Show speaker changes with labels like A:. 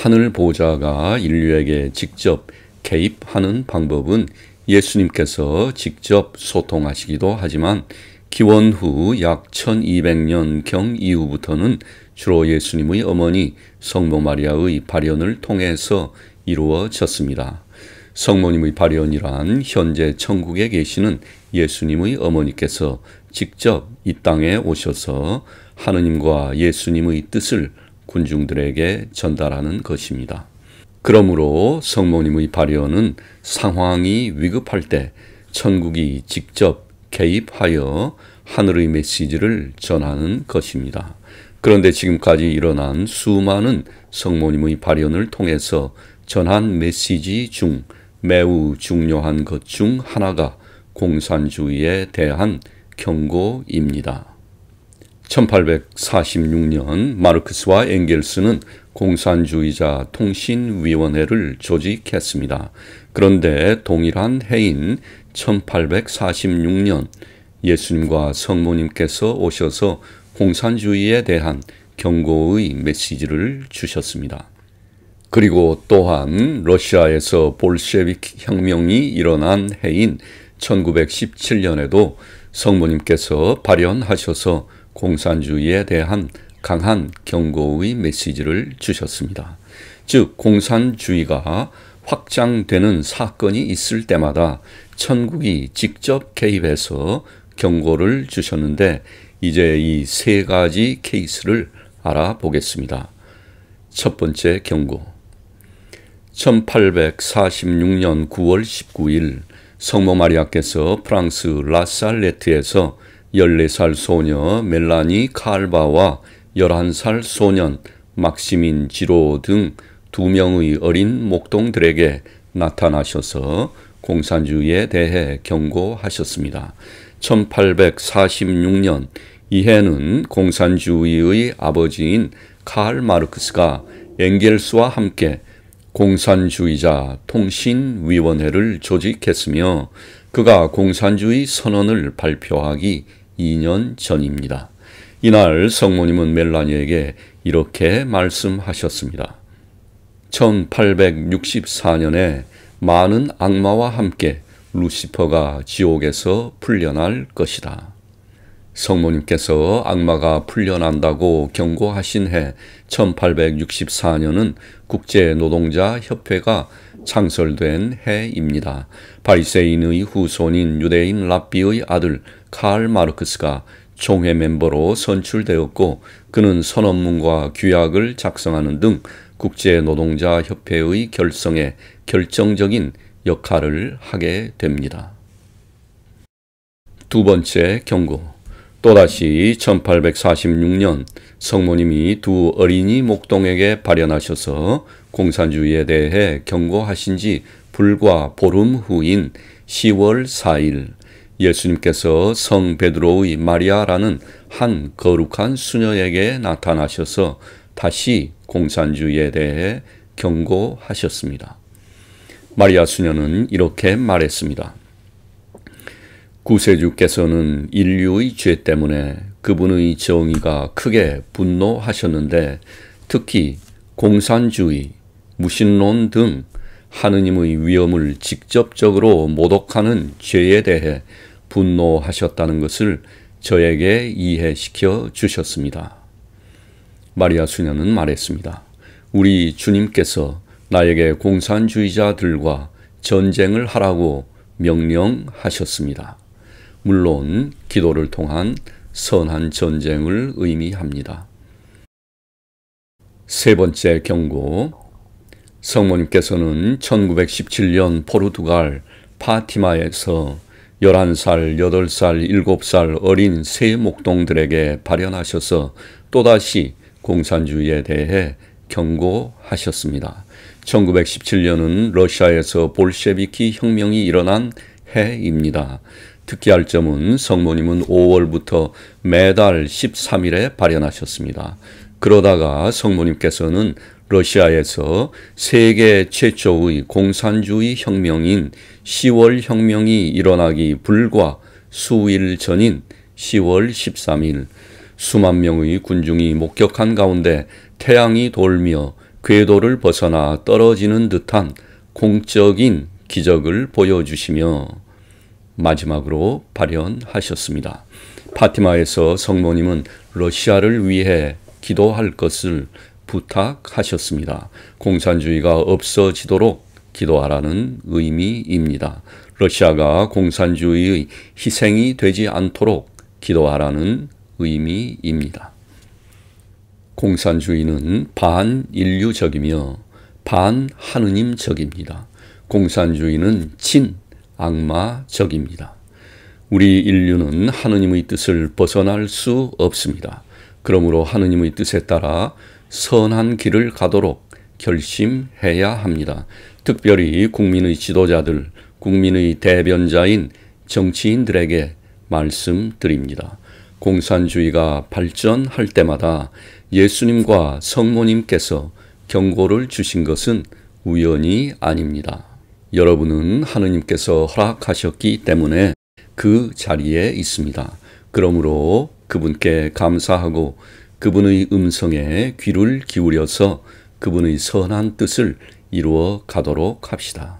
A: 하늘 보좌가 인류에게 직접 개입하는 방법은 예수님께서 직접 소통하시기도 하지만 기원 후 약 1200년경 이후부터는 주로 예수님의 어머니 성모 마리아의 발현을 통해서 이루어졌습니다. 성모님의 발현이란 현재 천국에 계시는 예수님의 어머니께서 직접 이 땅에 오셔서 하느님과 예수님의 뜻을 군중들에게 전달하는 것입니다. 그러므로 성모님의 발언은 상황이 위급할 때 천국이 직접 개입하여 하늘의 메시지를 전하는 것입니다. 그런데 지금까지 일어난 수많은 성모님의 발언을 통해서 전한 메시지 중 매우 중요한 것 중 하나가 공산주의에 대한 경고입니다. 1846년 마르크스와 엥겔스는 공산주의자 통신위원회를 조직했습니다. 그런데 동일한 해인 1846년 예수님과 성모님께서 오셔서 공산주의에 대한 경고의 메시지를 주셨습니다. 그리고 또한 러시아에서 볼셰비크 혁명이 일어난 해인 1917년에도 성모님께서 발현하셔서 공산주의에 대한 강한 경고의 메시지를 주셨습니다. 즉 공산주의가 확장되는 사건이 있을 때마다 천국이 직접 개입해서 경고를 주셨는데 이제 이 세 가지 케이스를 알아보겠습니다. 첫 번째 경고 1846년 9월 19일 성모 마리아께서 프랑스 라살레트에서 14살 소녀 멜라니 칼바와 11살 소년 막시민 지로 등 두 명의 어린 목동들에게 나타나셔서 공산주의에 대해 경고하셨습니다. 1846년 이해는 공산주의의 아버지인 칼 마르크스가 엥겔스와 함께 공산주의자 통신위원회를 조직했으며 그가 공산주의 선언을 발표하기 2년 전입니다. 이날 성모님은 멜라니에게 이렇게 말씀하셨습니다. 1864년에 많은 악마와 함께 루시퍼가 지옥에서 풀려날 것이다. 성모님께서 악마가 풀려난다고 경고하신 해 1864년은 국제노동자 협회가 창설된 해입니다. 바리새인의 후손인 유대인 랍비의 아들 칼 마르크스가 총회 멤버로 선출되었고 그는 선언문과 규약을 작성하는 등 국제노동자협회의 결성에 결정적인 역할을 하게 됩니다. 두 번째 경고 또다시 1846년 성모님이 두 어린이 목동에게 발현하셔서 공산주의에 대해 경고하신 지 불과 보름 후인 10월 4일 예수님께서 성 베드로의 마리아라는 한 거룩한 수녀에게 나타나셔서 다시 공산주의에 대해 경고하셨습니다. 마리아 수녀는 이렇게 말했습니다. 구세주께서는 인류의 죄 때문에 그분의 정의가 크게 분노하셨는데 특히 공산주의, 무신론 등 하느님의 위험을 직접적으로 모독하는 죄에 대해 분노하셨다는 것을 저에게 이해시켜 주셨습니다. 마리아 수녀는 말했습니다. 우리 주님께서 나에게 공산주의자들과 전쟁을 하라고 명령하셨습니다. 물론 기도를 통한 선한 전쟁을 의미합니다. 세 번째 경고. 성모님께서는 1917년 포르투갈 파티마에서 11살, 8살, 7살 어린 세 목동들에게 발현하셔서 또다시 공산주의에 대해 경고하셨습니다. 1917년은 러시아에서 볼셰비키 혁명이 일어난 해입니다. 특히 할 점은 성모님은 5월부터 매달 13일에 발현하셨습니다. 그러다가 성모님께서는 러시아에서 세계 최초의 공산주의 혁명인 10월 혁명이 일어나기 불과 수일 전인 10월 13일 수만 명의 군중이 목격한 가운데 태양이 돌며 궤도를 벗어나 떨어지는 듯한 공적인 기적을 보여주시며 마지막으로 발현하셨습니다. 파티마에서 성모님은 러시아를 위해 기도할 것을 부탁하셨습니다. 공산주의가 없어지도록 기도하라는 의미입니다. 러시아가 공산주의의 희생이 되지 않도록 기도하라는 의미입니다. 공산주의는 반인류적이며 반하느님적입니다. 공산주의는 친 악마, 적입니다. 우리 인류는 하느님의 뜻을 벗어날 수 없습니다. 그러므로 하느님의 뜻에 따라 선한 길을 가도록 결심해야 합니다. 특별히 국민의 지도자들, 국민의 대변자인 정치인들에게 말씀드립니다. 공산주의가 발전할 때마다 예수님과 성모님께서 경고를 주신 것은 우연이 아닙니다. 여러분은 하느님께서 허락하셨기 때문에 그 자리에 있습니다. 그러므로 그분께 감사하고 그분의 음성에 귀를 기울여서 그분의 선한 뜻을 이루어 가도록 합시다.